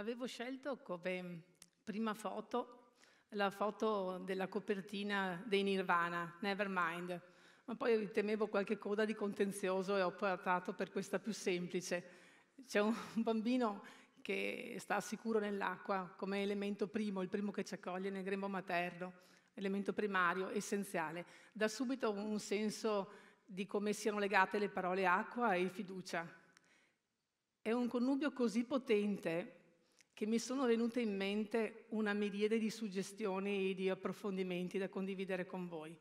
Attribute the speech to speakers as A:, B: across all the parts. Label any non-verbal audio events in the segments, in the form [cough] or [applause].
A: Avevo scelto come prima foto la foto della copertina dei Nirvana, Nevermind, ma poi temevo qualche coda di contenzioso e ho optato per questa più semplice. C'è un [laughs] bambino che sta sicuro nell'acqua come elemento primo, il primo che ci accoglie nel grembo materno, elemento primario, essenziale. Dà subito un senso di come siano legate le parole acqua e fiducia. È un connubio così potente che mi sono venute in mente una miriade di suggestioni e di approfondimenti da condividere con voi.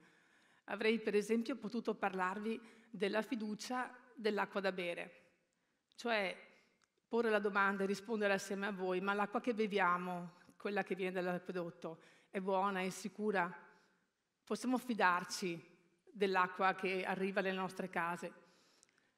A: Avrei per esempio potuto parlarvi della fiducia dell'acqua da bere, cioè porre la domanda e rispondere assieme a voi, ma l'acqua che beviamo, quella che viene dall'acquedotto, è buona, è sicura? Possiamo fidarci dell'acqua che arriva alle nostre case?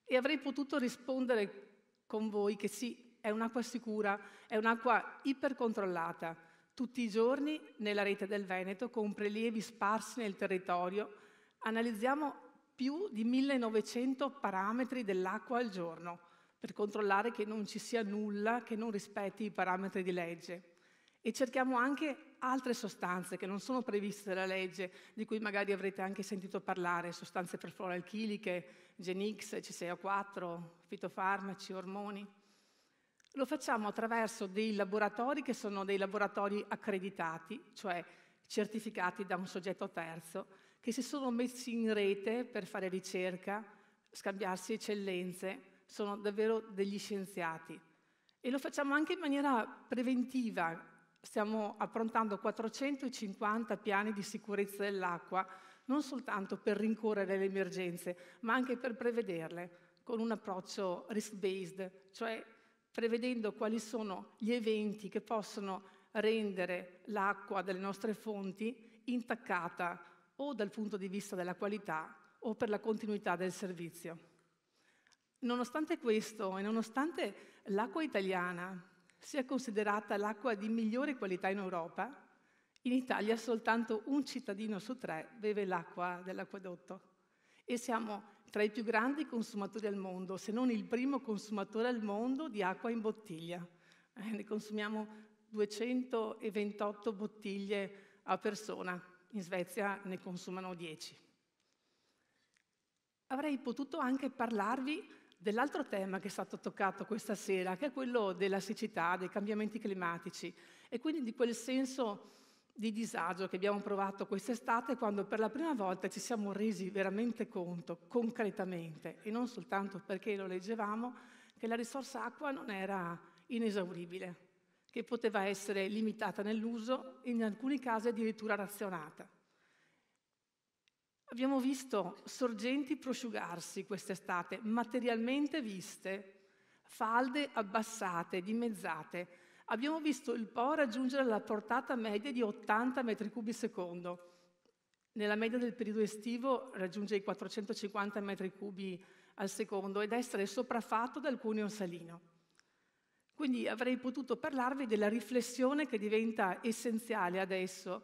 A: E avrei potuto rispondere con voi che sì, è un'acqua sicura, è un'acqua ipercontrollata. Tutti i giorni nella rete del Veneto, con prelievi sparsi nel territorio, analizziamo più di 1900 parametri dell'acqua al giorno per controllare che non ci sia nulla che non rispetti i parametri di legge. E cerchiamo anche altre sostanze che non sono previste dalla legge, di cui magari avrete anche sentito parlare, sostanze perfluoralchiliche, Genix, CCO4, fitofarmaci, ormoni. Lo facciamo attraverso dei laboratori che sono dei laboratori accreditati, cioè certificati da un soggetto terzo, che si sono messi in rete per fare ricerca, scambiarsi eccellenze, sono davvero degli scienziati. E lo facciamo anche in maniera preventiva. Stiamo approntando 450 piani di sicurezza dell'acqua, non soltanto per rincorrere le emergenze, ma anche per prevederle, con un approccio risk-based, cioè prevedendo quali sono gli eventi che possono rendere l'acqua delle nostre fonti intaccata o dal punto di vista della qualità o per la continuità del servizio. Nonostante questo e nonostante l'acqua italiana sia considerata l'acqua di migliore qualità in Europa, in Italia soltanto un cittadino su tre beve l'acqua dell'acquedotto e siamo tra i più grandi consumatori al mondo, se non il primo consumatore al mondo di acqua in bottiglia. Eh, ne consumiamo 228 bottiglie a persona, in Svezia ne consumano 10. Avrei potuto anche parlarvi dell'altro tema che è stato toccato questa sera, che è quello della siccità, dei cambiamenti climatici e quindi di quel senso di disagio che abbiamo provato quest'estate quando per la prima volta ci siamo resi veramente conto, concretamente, e non soltanto perché lo leggevamo, che la risorsa acqua non era inesauribile, che poteva essere limitata nell'uso, in alcuni casi addirittura razionata. Abbiamo visto sorgenti prosciugarsi quest'estate, materialmente viste, falde abbassate, dimezzate, abbiamo visto il Po raggiungere la portata media di 80 metri cubi secondo. Nella media del periodo estivo raggiunge i 450 metri cubi al secondo ed essere sopraffatto dal cuneo salino. Quindi avrei potuto parlarvi della riflessione che diventa essenziale adesso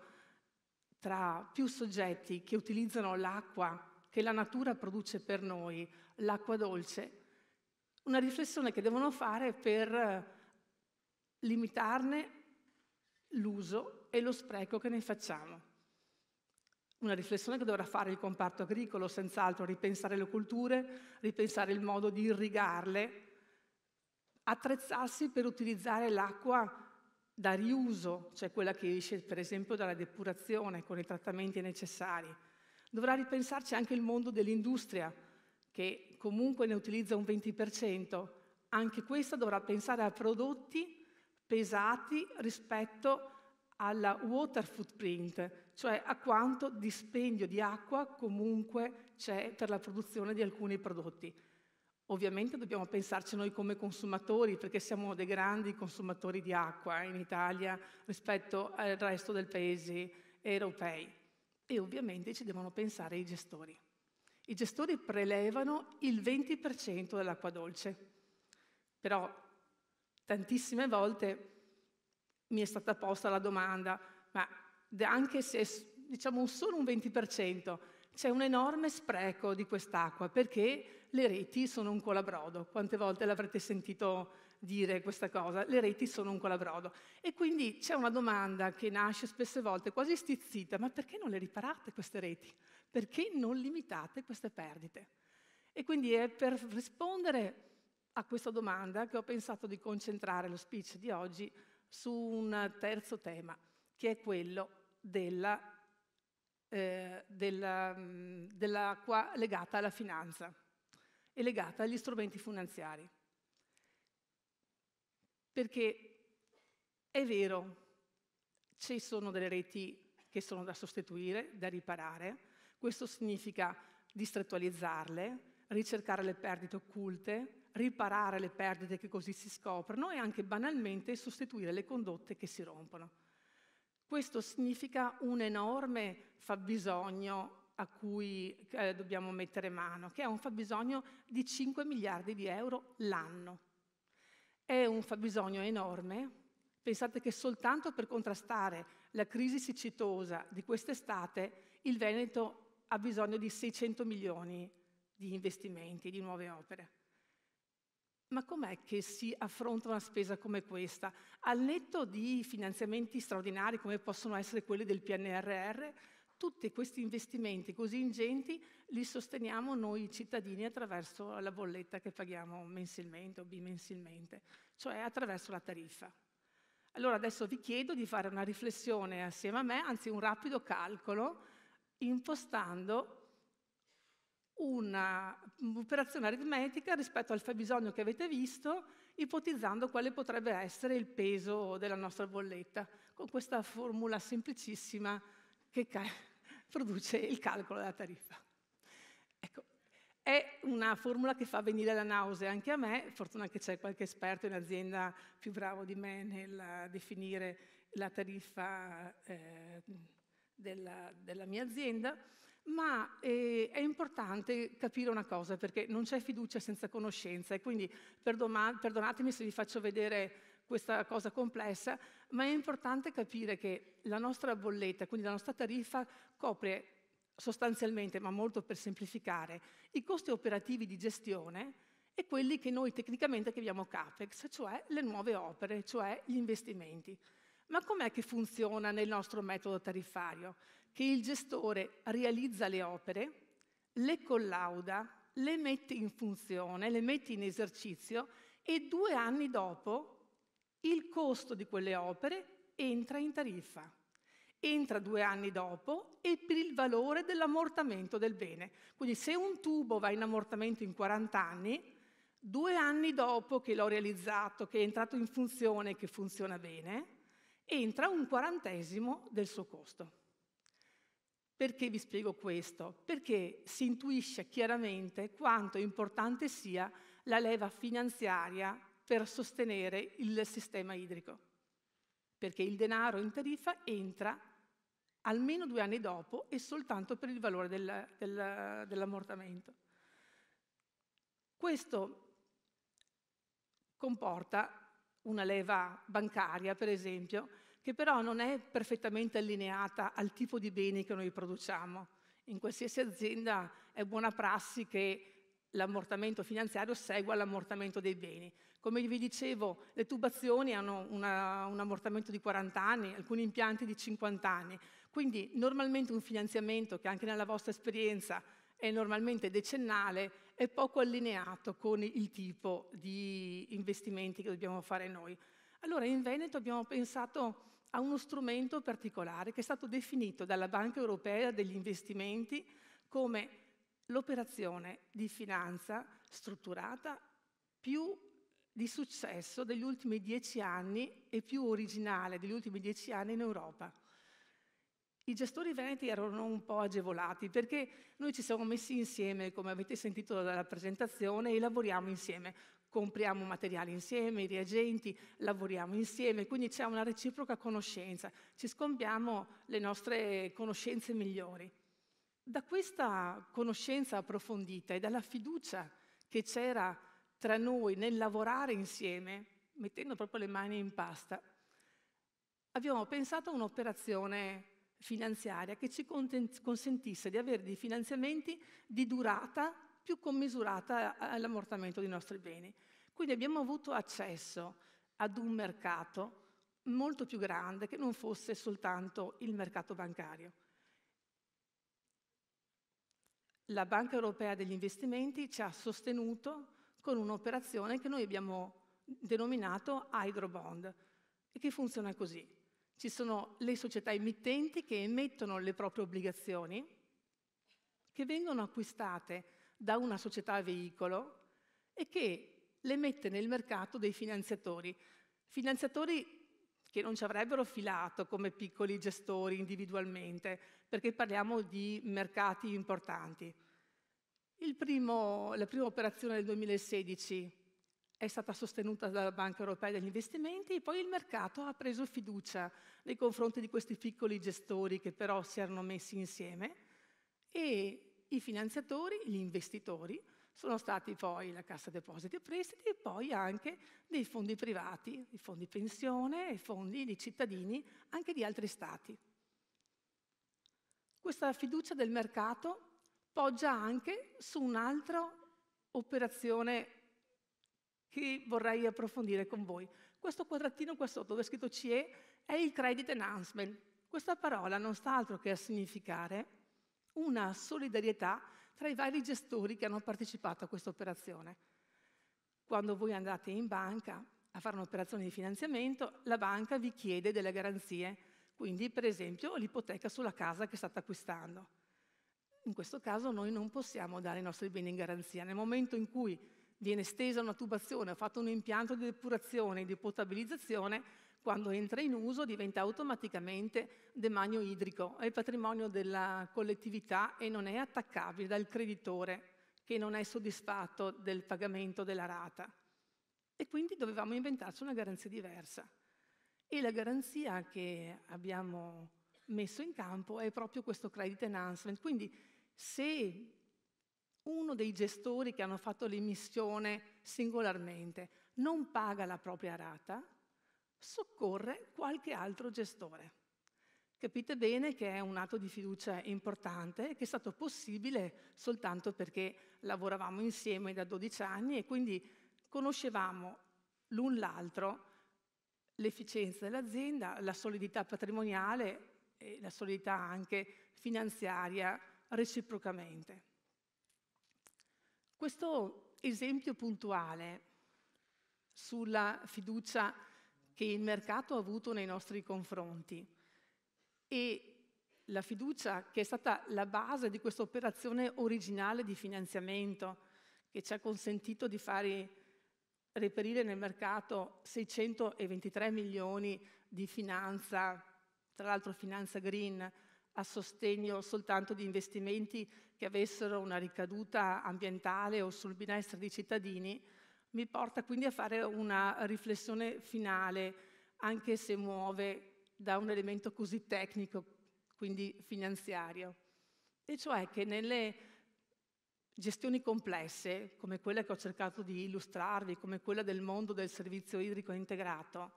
A: tra più soggetti che utilizzano l'acqua che la natura produce per noi, l'acqua dolce, una riflessione che devono fare per limitarne l'uso e lo spreco che ne facciamo. Una riflessione che dovrà fare il comparto agricolo, senz'altro, ripensare le culture, ripensare il modo di irrigarle, attrezzarsi per utilizzare l'acqua da riuso, cioè quella che esce per esempio dalla depurazione con i trattamenti necessari. Dovrà ripensarci anche il mondo dell'industria, che comunque ne utilizza un 20%. Anche questa dovrà pensare a prodotti pesati rispetto alla water footprint, cioè a quanto dispendio di acqua comunque c'è per la produzione di alcuni prodotti. Ovviamente dobbiamo pensarci noi come consumatori, perché siamo dei grandi consumatori di acqua in Italia rispetto al resto dei paesi europei. E ovviamente ci devono pensare i gestori. I gestori prelevano il 20% dell'acqua dolce, però tantissime volte mi è stata posta la domanda, ma anche se diciamo solo un 20%, c'è un enorme spreco di quest'acqua perché le reti sono un colabrodo. Quante volte l'avrete sentito dire questa cosa? Le reti sono un colabrodo. E quindi c'è una domanda che nasce spesse volte quasi stizzita, ma perché non le riparate queste reti? Perché non limitate queste perdite? E quindi è per rispondere a questa domanda che ho pensato di concentrare lo speech di oggi su un terzo tema, che è quello della eh, della, mm, della qua, legata alla finanza e legata agli strumenti finanziari. Perché è vero, ci sono delle reti che sono da sostituire, da riparare, questo significa distrettualizzarle, ricercare le perdite occulte, riparare le perdite che così si scoprono e anche banalmente sostituire le condotte che si rompono. Questo significa un enorme fabbisogno a cui eh, dobbiamo mettere mano, che è un fabbisogno di 5 miliardi di euro l'anno. È un fabbisogno enorme. Pensate che soltanto per contrastare la crisi siccitosa di quest'estate il Veneto ha bisogno di 600 milioni di investimenti, di nuove opere. Ma com'è che si affronta una spesa come questa? Al netto di finanziamenti straordinari come possono essere quelli del PNRR, tutti questi investimenti così ingenti li sosteniamo noi cittadini attraverso la bolletta che paghiamo mensilmente o bimensilmente, cioè attraverso la tariffa. Allora adesso vi chiedo di fare una riflessione assieme a me, anzi un rapido calcolo, impostando un'operazione aritmetica rispetto al fabbisogno che avete visto, ipotizzando quale potrebbe essere il peso della nostra bolletta, con questa formula semplicissima che ca- [laughs] produce il calcolo della tariffa. Ecco, è una formula che fa venire la nausea anche a me, fortuna che c'è qualche esperto in azienda più bravo di me nel definire la tariffa eh, della, della mia azienda, ma eh, è importante capire una cosa, perché non c'è fiducia senza conoscenza e quindi perdoma- perdonatemi se vi faccio vedere questa cosa complessa, ma è importante capire che la nostra bolletta, quindi la nostra tariffa, copre sostanzialmente, ma molto per semplificare, i costi operativi di gestione e quelli che noi tecnicamente chiamiamo CAPEX, cioè le nuove opere, cioè gli investimenti. Ma com'è che funziona nel nostro metodo tariffario? che il gestore realizza le opere, le collauda, le mette in funzione, le mette in esercizio e due anni dopo il costo di quelle opere entra in tariffa. Entra due anni dopo e per il valore dell'ammortamento del bene. Quindi se un tubo va in ammortamento in 40 anni, due anni dopo che l'ho realizzato, che è entrato in funzione che funziona bene, entra un quarantesimo del suo costo. Perché vi spiego questo? Perché si intuisce chiaramente quanto importante sia la leva finanziaria per sostenere il sistema idrico. Perché il denaro in tariffa entra almeno due anni dopo e soltanto per il valore del, del, dell'ammortamento. Questo comporta una leva bancaria, per esempio, che però non è perfettamente allineata al tipo di beni che noi produciamo. In qualsiasi azienda è buona prassi che l'ammortamento finanziario segua l'ammortamento dei beni. Come vi dicevo, le tubazioni hanno una, un ammortamento di 40 anni, alcuni impianti di 50 anni, quindi normalmente un finanziamento che anche nella vostra esperienza è normalmente decennale è poco allineato con il tipo di investimenti che dobbiamo fare noi. Allora in Veneto abbiamo pensato a uno strumento particolare che è stato definito dalla Banca Europea degli investimenti come l'operazione di finanza strutturata più di successo degli ultimi dieci anni e più originale degli ultimi dieci anni in Europa. I gestori veneti erano un po' agevolati perché noi ci siamo messi insieme, come avete sentito dalla presentazione, e lavoriamo insieme compriamo materiali insieme, i reagenti, lavoriamo insieme, quindi c'è una reciproca conoscenza, ci scambiamo le nostre conoscenze migliori. Da questa conoscenza approfondita e dalla fiducia che c'era tra noi nel lavorare insieme, mettendo proprio le mani in pasta, abbiamo pensato a un'operazione finanziaria che ci consentisse di avere dei finanziamenti di durata più commisurata all'ammortamento dei nostri beni. Quindi abbiamo avuto accesso ad un mercato molto più grande che non fosse soltanto il mercato bancario. La Banca Europea degli Investimenti ci ha sostenuto con un'operazione che noi abbiamo denominato Hydrobond e che funziona così. Ci sono le società emittenti che emettono le proprie obbligazioni che vengono acquistate da una società a veicolo e che le mette nel mercato dei finanziatori. Finanziatori che non ci avrebbero filato come piccoli gestori individualmente, perché parliamo di mercati importanti. Primo, la prima operazione del 2016 è stata sostenuta dalla Banca Europea degli Investimenti e poi il mercato ha preso fiducia nei confronti di questi piccoli gestori che però si erano messi insieme e i finanziatori, gli investitori, sono stati poi la Cassa Depositi e Prestiti e poi anche dei fondi privati, i fondi pensione e fondi di cittadini anche di altri stati. Questa fiducia del mercato poggia anche su un'altra operazione che vorrei approfondire con voi. Questo quadratino qua sotto dove è scritto CE è il credit enhancement. Questa parola non sta altro che a significare una solidarietà tra i vari gestori che hanno partecipato a questa operazione. Quando voi andate in banca a fare un'operazione di finanziamento, la banca vi chiede delle garanzie, quindi per esempio l'ipoteca sulla casa che state acquistando. In questo caso noi non possiamo dare i nostri beni in garanzia. Nel momento in cui viene stesa una tubazione, ho fatto un impianto di depurazione, e di potabilizzazione, quando entra in uso diventa automaticamente demanio idrico, è patrimonio della collettività e non è attaccabile dal creditore che non è soddisfatto del pagamento della rata. E quindi dovevamo inventarci una garanzia diversa. E la garanzia che abbiamo messo in campo è proprio questo credit enhancement. Quindi se uno dei gestori che hanno fatto l'emissione singolarmente non paga la propria rata, soccorre qualche altro gestore. Capite bene che è un atto di fiducia importante che è stato possibile soltanto perché lavoravamo insieme da 12 anni e quindi conoscevamo l'un l'altro l'efficienza dell'azienda, la solidità patrimoniale e la solidità anche finanziaria reciprocamente. Questo esempio puntuale sulla fiducia che il mercato ha avuto nei nostri confronti e la fiducia che è stata la base di questa operazione originale di finanziamento che ci ha consentito di fare reperire nel mercato 623 milioni di finanza, tra l'altro finanza green, a sostegno soltanto di investimenti che avessero una ricaduta ambientale o sul benessere dei cittadini, mi porta quindi a fare una riflessione finale, anche se muove da un elemento così tecnico, quindi finanziario, e cioè che nelle gestioni complesse, come quella che ho cercato di illustrarvi, come quella del mondo del servizio idrico integrato,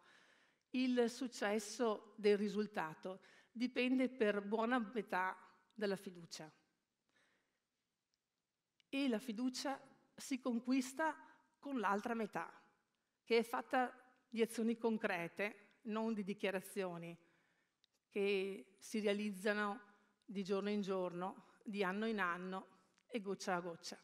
A: il successo del risultato dipende per buona metà dalla fiducia. E la fiducia si conquista con l'altra metà, che è fatta di azioni concrete, non di dichiarazioni che si realizzano di giorno in giorno, di anno in anno e goccia a goccia.